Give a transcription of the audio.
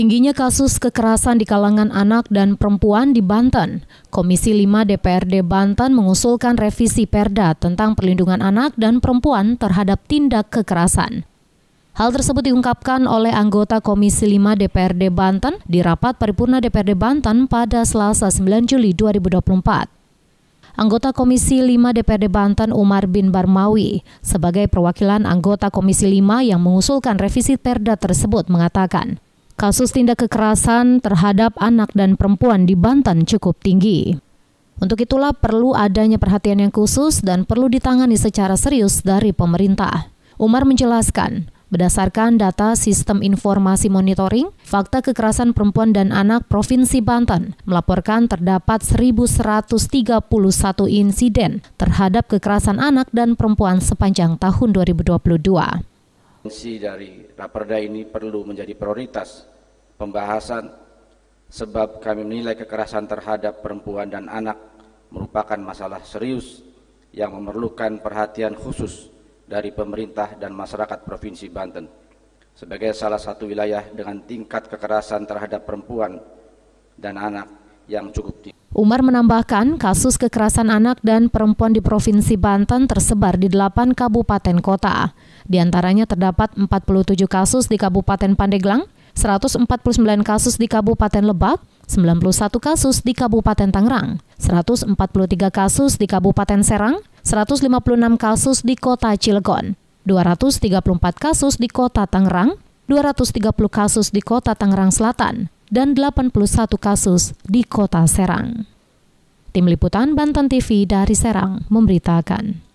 Tingginya kasus kekerasan di kalangan anak dan perempuan di Banten, Komisi 5 DPRD Banten mengusulkan revisi Perda tentang perlindungan anak dan perempuan terhadap tindak kekerasan. Hal tersebut diungkapkan oleh anggota Komisi 5 DPRD Banten di rapat paripurna DPRD Banten pada Selasa 9 Juli 2024 anggota Komisi 5 DPRD Banten Umar bin Barmawi sebagai perwakilan anggota Komisi 5 yang mengusulkan revisi perda tersebut mengatakan, kasus tindak kekerasan terhadap anak dan perempuan di Banten cukup tinggi. Untuk itulah perlu adanya perhatian yang khusus dan perlu ditangani secara serius dari pemerintah. Umar menjelaskan, berdasarkan data Sistem Informasi Monitoring, Fakta Kekerasan Perempuan dan Anak Provinsi Banten melaporkan terdapat 1.131 insiden terhadap kekerasan anak dan perempuan sepanjang tahun 2022. Fungsi dari Raperda ini perlu menjadi prioritas pembahasan sebab kami menilai kekerasan terhadap perempuan dan anak merupakan masalah serius yang memerlukan perhatian khusus dari pemerintah dan masyarakat Provinsi Banten. Sebagai salah satu wilayah dengan tingkat kekerasan terhadap perempuan dan anak yang cukup tinggi. Umar menambahkan, kasus kekerasan anak dan perempuan di Provinsi Banten tersebar di delapan kabupaten kota. Di antaranya terdapat 47 kasus di Kabupaten Pandeglang, 149 kasus di Kabupaten Lebak, 91 kasus di Kabupaten Tangerang, 143 kasus di Kabupaten Serang, 156 kasus di Kota Cilegon, 234 kasus di Kota Tangerang, 230 kasus di Kota Tangerang Selatan, dan 81 kasus di kota Serang. Tim Liputan Banten TV dari Serang memberitakan.